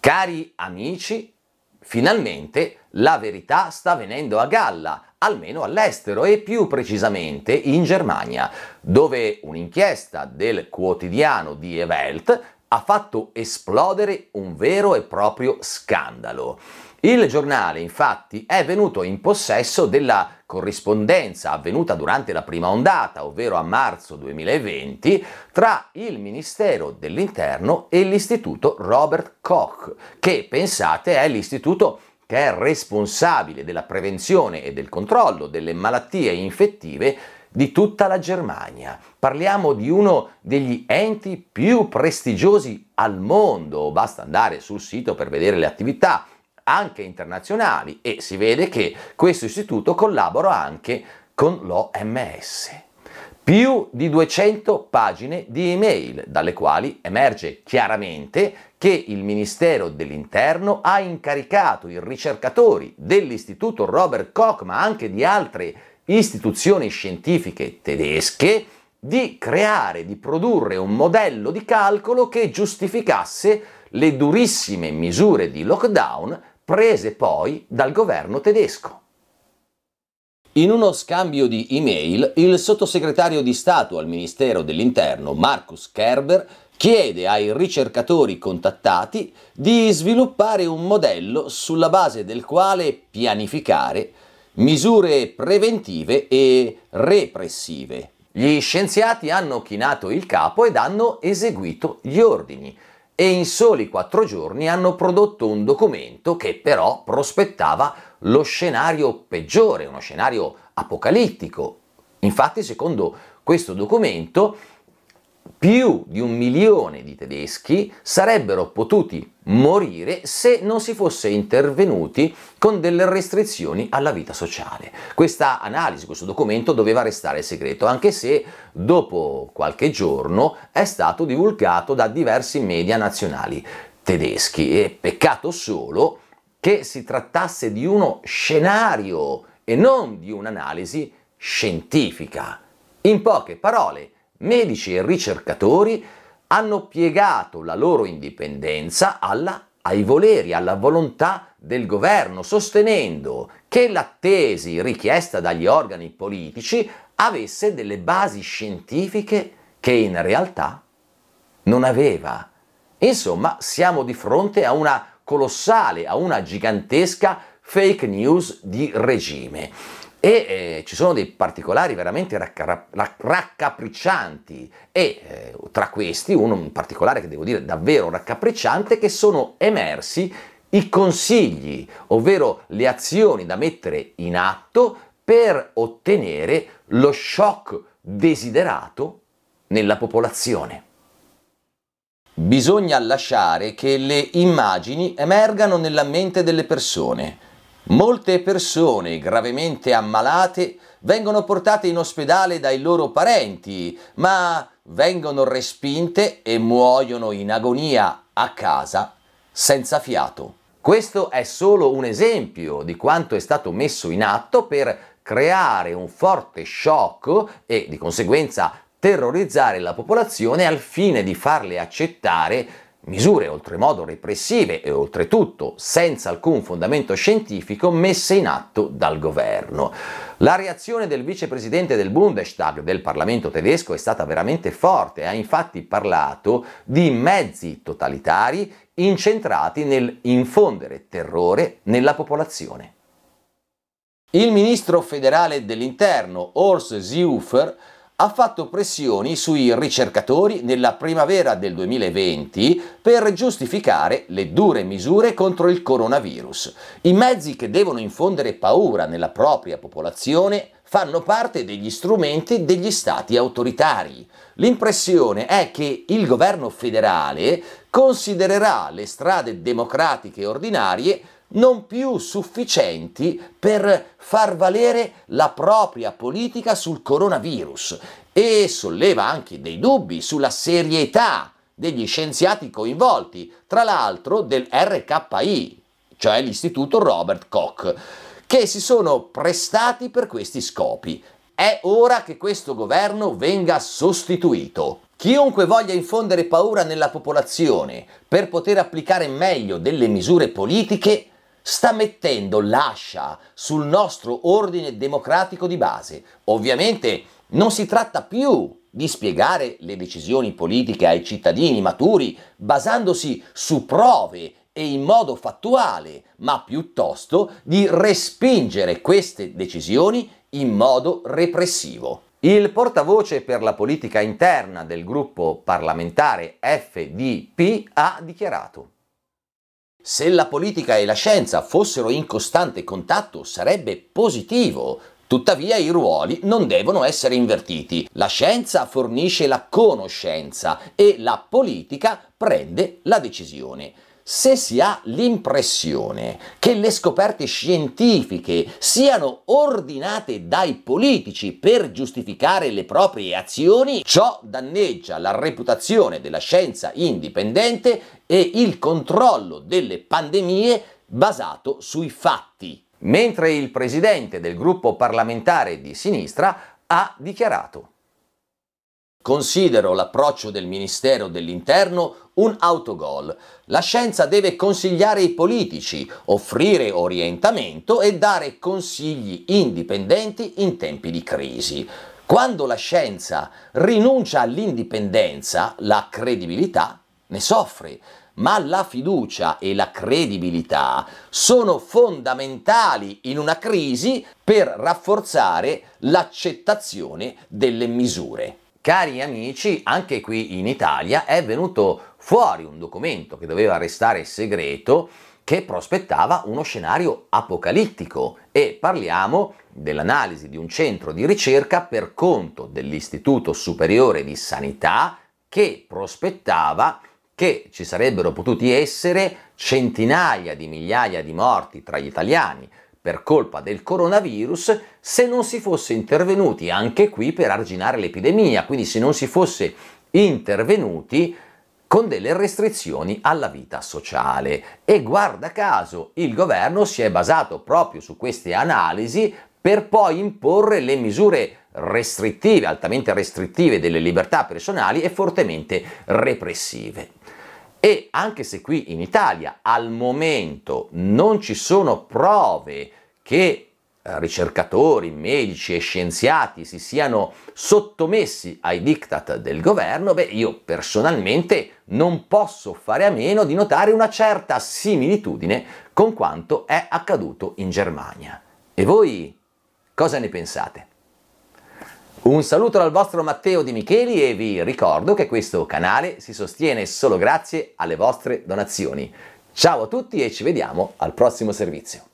Cari amici, finalmente la verità sta venendo a galla, almeno all'estero e più precisamente in Germania, dove un'inchiesta del quotidiano Die Welt ha fatto esplodere un vero e proprio scandalo. Il giornale infatti è venuto in possesso della corrispondenza avvenuta durante la prima ondata, ovvero a marzo 2020, tra il Ministero dell'Interno e l'Istituto Robert Koch, che pensate è l'istituto che è responsabile della prevenzione e del controllo delle malattie infettive di tutta la Germania. Parliamo di uno degli enti più prestigiosi al mondo, basta andare sul sito per vedere le attività anche internazionali e si vede che questo istituto collabora anche con l'OMS. Più di 200 pagine di email, dalle quali emerge chiaramente che il Ministero dell'Interno ha incaricato i ricercatori dell'Istituto Robert Koch, ma anche di altre istituzioni scientifiche tedesche, di creare, di produrre un modello di calcolo che giustificasse le durissime misure di lockdown prese poi dal governo tedesco. In uno scambio di email, il sottosegretario di Stato al Ministero dell'Interno, Marcus Kerber, chiede ai ricercatori contattati di sviluppare un modello sulla base del quale pianificare misure preventive e repressive. Gli scienziati hanno chinato il capo ed hanno eseguito gli ordini e in soli quattro giorni hanno prodotto un documento che però prospettava lo scenario peggiore, uno scenario apocalittico. Infatti, secondo questo documento, più di un milione di tedeschi sarebbero potuti morire se non si fosse intervenuti con delle restrizioni alla vita sociale. Questa analisi, questo documento doveva restare segreto, anche se dopo qualche giorno è stato divulgato da diversi media nazionali tedeschi e peccato solo che si trattasse di uno scenario e non di un'analisi scientifica. In poche parole, medici e ricercatori hanno piegato la loro indipendenza alla, ai voleri, alla volontà del governo, sostenendo che la tesi richiesta dagli organi politici avesse delle basi scientifiche che in realtà non aveva. Insomma, siamo di fronte a una colossale, a una gigantesca fake news di regime e eh, ci sono dei particolari veramente raccapriccianti e eh, tra questi uno in particolare che devo dire davvero raccapricciante che sono emersi i consigli, ovvero le azioni da mettere in atto per ottenere lo shock desiderato nella popolazione. Bisogna lasciare che le immagini emergano nella mente delle persone Molte persone gravemente ammalate vengono portate in ospedale dai loro parenti, ma vengono respinte e muoiono in agonia a casa senza fiato. Questo è solo un esempio di quanto è stato messo in atto per creare un forte shock e di conseguenza terrorizzare la popolazione al fine di farle accettare misure oltremodo repressive e oltretutto senza alcun fondamento scientifico messe in atto dal governo. La reazione del vicepresidente del Bundestag del Parlamento tedesco è stata veramente forte, ha infatti parlato di mezzi totalitari incentrati nel infondere terrore nella popolazione. Il ministro federale dell'interno, Horst Seehofer, ha fatto pressioni sui ricercatori nella primavera del 2020 per giustificare le dure misure contro il coronavirus. I mezzi che devono infondere paura nella propria popolazione fanno parte degli strumenti degli stati autoritari. L'impressione è che il governo federale considererà le strade democratiche ordinarie non più sufficienti per far valere la propria politica sul coronavirus e solleva anche dei dubbi sulla serietà degli scienziati coinvolti, tra l'altro del RKI, cioè l'Istituto Robert Koch, che si sono prestati per questi scopi. È ora che questo governo venga sostituito. Chiunque voglia infondere paura nella popolazione per poter applicare meglio delle misure politiche sta mettendo l'ascia sul nostro ordine democratico di base. Ovviamente non si tratta più di spiegare le decisioni politiche ai cittadini maturi basandosi su prove e in modo fattuale, ma piuttosto di respingere queste decisioni in modo repressivo. Il portavoce per la politica interna del gruppo parlamentare FDP ha dichiarato se la politica e la scienza fossero in costante contatto sarebbe positivo, Tuttavia i ruoli non devono essere invertiti. La scienza fornisce la conoscenza e la politica prende la decisione se si ha l'impressione che le scoperte scientifiche siano ordinate dai politici per giustificare le proprie azioni, ciò danneggia la reputazione della scienza indipendente e il controllo delle pandemie basato sui fatti, mentre il presidente del gruppo parlamentare di sinistra ha dichiarato Considero l'approccio del Ministero dell'Interno un autogol. La scienza deve consigliare i politici, offrire orientamento e dare consigli indipendenti in tempi di crisi. Quando la scienza rinuncia all'indipendenza, la credibilità ne soffre, ma la fiducia e la credibilità sono fondamentali in una crisi per rafforzare l'accettazione delle misure. Cari amici, anche qui in Italia è venuto fuori un documento che doveva restare segreto che prospettava uno scenario apocalittico e parliamo dell'analisi di un centro di ricerca per conto dell'Istituto Superiore di Sanità che prospettava che ci sarebbero potuti essere centinaia di migliaia di morti tra gli italiani per colpa del coronavirus se non si fosse intervenuti anche qui per arginare l'epidemia, quindi se non si fosse intervenuti con delle restrizioni alla vita sociale. E guarda caso, il governo si è basato proprio su queste analisi per poi imporre le misure restrittive, altamente restrittive delle libertà personali e fortemente repressive. E anche se qui in Italia al momento non ci sono prove che eh, ricercatori, medici e scienziati si siano sottomessi ai diktat del governo, beh, io personalmente non posso fare a meno di notare una certa similitudine con quanto è accaduto in Germania. E voi cosa ne pensate? Un saluto dal vostro Matteo Di Micheli e vi ricordo che questo canale si sostiene solo grazie alle vostre donazioni. Ciao a tutti e ci vediamo al prossimo servizio.